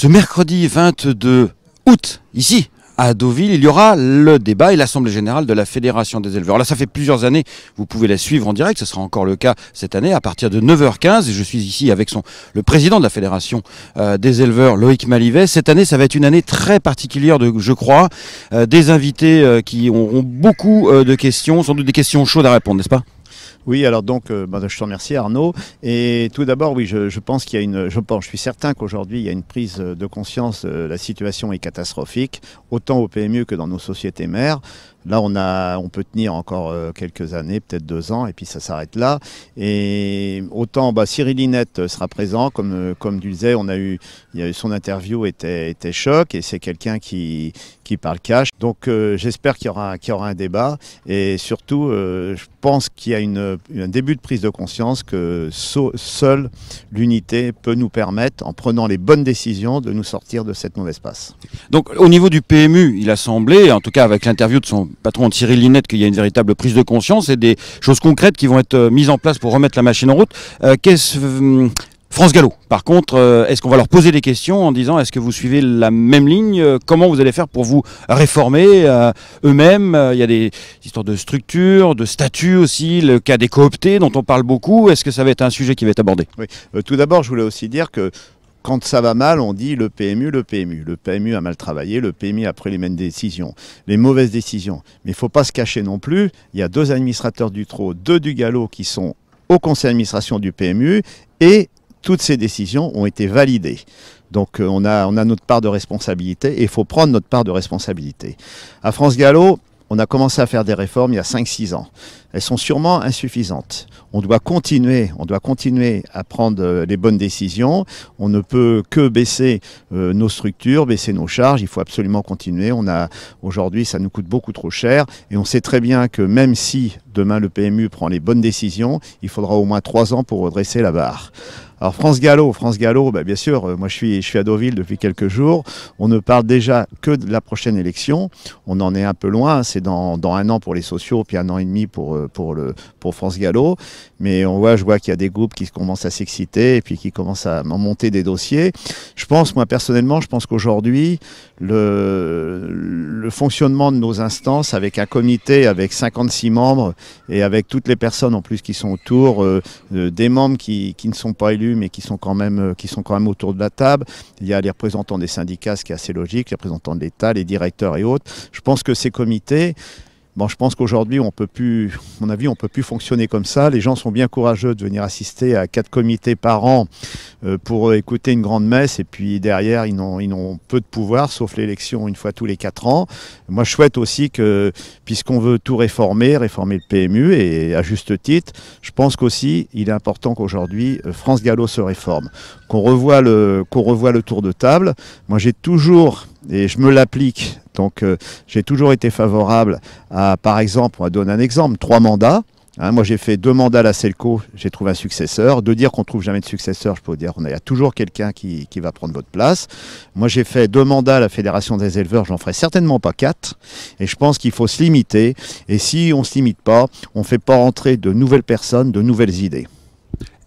Ce mercredi 22 août, ici, à Deauville, il y aura le débat et l'Assemblée générale de la Fédération des éleveurs. Là, ça fait plusieurs années, vous pouvez la suivre en direct, ce sera encore le cas cette année à partir de 9h15. Et je suis ici avec son, le président de la Fédération euh, des éleveurs, Loïc Malivet. Cette année, ça va être une année très particulière, je crois. Euh, des invités euh, qui auront beaucoup de questions, sans doute des questions chaudes à répondre, n'est-ce pas oui, alors donc, euh, bah, je te remercie Arnaud. Et tout d'abord, oui, je, pense qu'il y a une, je pense, je suis certain qu'aujourd'hui il y a une prise euh, de conscience. Euh, la situation est catastrophique, autant au PMU que dans nos sociétés mères. Là, on a, on peut tenir encore quelques années, peut-être deux ans, et puis ça s'arrête là. Et autant, bah, Cyril Linette sera présent, comme comme tu disais, on a eu, il y a eu son interview était était choc, et c'est quelqu'un qui qui parle cash. Donc j'espère qu'il y aura qu'il y aura un débat, et surtout, je pense qu'il y a une euh, un début de prise de conscience que seule l'unité peut nous permettre, en prenant les bonnes décisions, de nous sortir de cette mauvaise passe. Donc au niveau du PMU, il a semblé, en tout cas avec l'interview de son patron Thierry Linette, qu'il y a une véritable prise de conscience et des choses concrètes qui vont être euh, mises en place pour remettre la machine en route. Euh, qu'est-ce, France Gallo. Par contre, euh, est-ce qu'on va leur poser des questions en disant est-ce que vous suivez la même ligne euh, Comment vous allez faire pour vous réformer euh, eux-mêmes Il y a des histoires de structure, de statut aussi, le cas des cooptés dont on parle beaucoup. Est-ce que ça va être un sujet qui va être abordé Oui. tout d'abord, je voulais aussi dire que quand ça va mal, on dit le PMU, le PMU. Le PMU a mal travaillé, le PMU a pris les mêmes décisions, les mauvaises décisions. Mais il ne faut pas se cacher non plus. Il y a deux administrateurs du Trot, deux du Gallo qui sont au conseil d'administration du PMU et toutes ces décisions ont été validées. Donc euh, on a, notre part de responsabilité et il faut prendre notre part de responsabilité. À France Gallo, on a commencé à faire des réformes il y a 5-6 ans. Elles sont sûrement insuffisantes. On doit continuer, on doit continuer à prendre euh, les bonnes décisions. On ne peut que baisser euh, nos structures, baisser nos charges. Il faut absolument continuer. aujourd'hui, ça nous coûte beaucoup trop cher, et on sait très bien que même si demain le PMU prend les bonnes décisions, il faudra au moins 3 ans pour redresser la barre. Alors France Gallo, France Gallo, bah, bien sûr, euh, moi je suis, à Deauville depuis quelques jours. On ne parle déjà que de la prochaine élection. On en est un peu loin. C'est dans, un an pour les sociaux, puis un an et demi pour, euh, pour, le, pour France Gallo. Mais on voit, je vois qu'il y a des groupes qui commencent à s'exciter et puis qui commencent à monter des dossiers. Je pense, moi personnellement, je pense qu'aujourd'hui, le, le fonctionnement de nos instances avec un comité, avec 56 membres et avec toutes les personnes en plus qui sont autour, euh, des membres qui ne sont pas élus mais qui sont, quand même, euh, qui sont quand même autour de la table. Il y a les représentants des syndicats, ce qui est assez logique, les représentants de l'État, les directeurs et autres. Je pense que ces comités, je pense qu'aujourd'hui, on peut plus, mon avis, on peut plus fonctionner comme ça. Les gens sont bien courageux de venir assister à quatre comités par an euh, pour écouter une grande messe. Et puis derrière, ils n'ont peu de pouvoir, sauf l'élection une fois tous les quatre ans. Moi, je souhaite aussi que, puisqu'on veut tout réformer, réformer le PMU, et à juste titre, je pense qu'aussi, il est important qu'aujourd'hui, euh, France Gallo se réforme, qu'on le, qu'on revoie le tour de table. Moi, j'ai toujours, et je me l'applique, donc euh, j'ai toujours été favorable à, par exemple, on va donner un exemple, trois mandats. Hein, moi, j'ai fait deux mandats à la Selco, j'ai trouvé un successeur. De dire qu'on ne trouve jamais de successeur, je peux dire qu'il y a toujours quelqu'un qui, va prendre votre place. Moi, j'ai fait deux mandats à la Fédération des éleveurs, j'en ferai certainement pas quatre. Et je pense qu'il faut se limiter. Et si on ne se limite pas, on ne fait pas rentrer de nouvelles personnes, de nouvelles idées.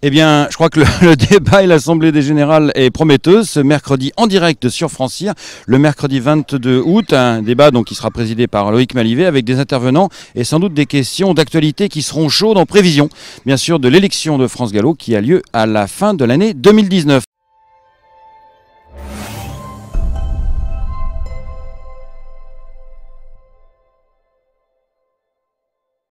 Eh bien, je crois que le, débat et l'Assemblée des Générales est prometteuse ce mercredi en direct sur Francir, le mercredi 22 août. Un débat donc qui sera présidé par Loïc Malivet avec des intervenants et sans doute des questions d'actualité qui seront chaudes en prévision, bien sûr, de l'élection de France Gallo qui a lieu à la fin de l'année 2019.